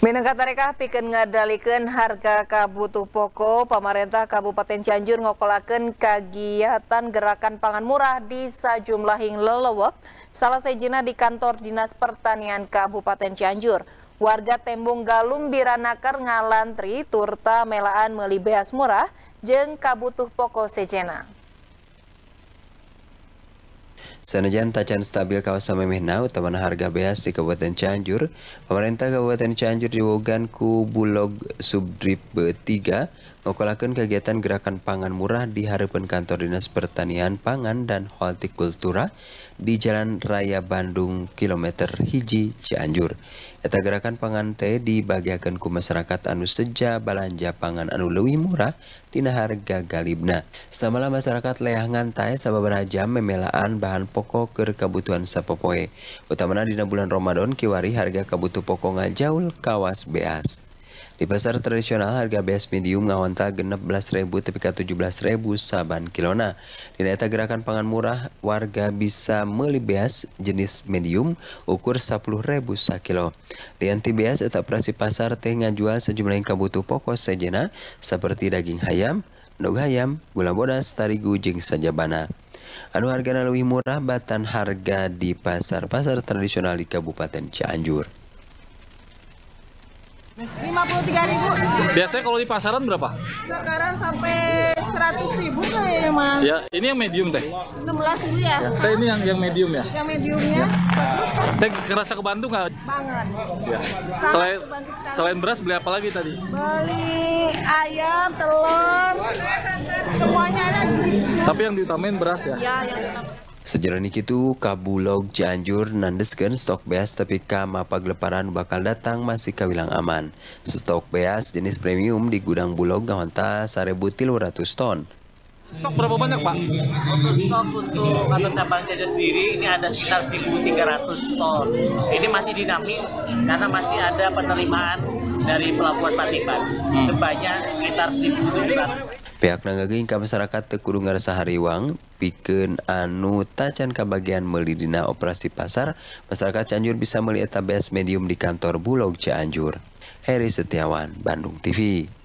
Minangkatarekah pikeun ngadalikeun harga kabutuh pokok pemerintah Kabupaten Cianjur ngokolakeun kegiatan gerakan pangan murah di sejumlah hing lelewet salah sejina di kantor Dinas Pertanian Kabupaten Cianjur. Warga Tembung Galum Biranakar ngalantri turta melaan meuli beas murah jeng kabutuh pokok sejena. Senajan tajam stabil kawasan Memehna, utama harga beas di Kabupaten Cianjur, pemerintah Kabupaten Cianjur diwogan ku Bulog Subdrip 3 ngokolakan kegiatan gerakan pangan murah di harapan kantor Dinas Pertanian Pangan dan Hortikultura di Jalan Raya Bandung kilometer hiji Cianjur. Eta gerakan pangan teh dibagiakan ku masyarakat anu seja belanja pangan anu lebih murah tina harga galibna. Samalah masyarakat leangan teh sababaraha jam memelaan bahan pokok ke kabutuhan sapopoe. Utamana dina bulan Ramadan kiwari harga kebutuhan pokok ngajaul kawas beas. Di pasar tradisional harga beas medium ngawanta genep belas ribu tapi ka tujuh belas ribu saban kilona. Di neta gerakan pangan murah, warga bisa meli beas jenis medium ukur sepuluh ribu sakilo. Di anti beas tetap operasi pasar teh ngajual sejumlah yang pokok sejena seperti daging ayam, dog hayam, gula bodas, tarigu, jeng sajabana anu hargana lebih murah batan harga di pasar-pasar tradisional di Kabupaten Cianjur. 53.000. Biasanya kalau di pasaran berapa? Sekarang sampai 100.000 kayaknya, Mas. Ya, ini yang medium teh. 16.000 ya. ya teh ini yang yang medium ya. Yang mediumnya. Teh kerasa kebantu nggak? Banget. Ya. Selain selain beras beli apa lagi tadi? Beli ayam, telur, tapi yang diutamain beras ya? Iya, yang diutamain. Sejarah Kabulog, Cianjur, Nandesken, stok beas tapi kama pagleparan bakal datang masih kawilang aman. Stok beas jenis premium di gudang Bulog ngawanta 100 ton. Stok berapa banyak Pak? Stok untuk kantor cabang saja sendiri ini ada sekitar 1.300 ton. Ini masih dinamis karena masih ada penerimaan dari pelabuhan Patimban. Hmm. Sebanyak sekitar 1.300 pihak nagaging ke masyarakat tekurungan wang bikin anu tacan bagian melidina operasi pasar masyarakat Cianjur bisa melihat tabes medium di kantor Bulog Cianjur Heri Setiawan Bandung TV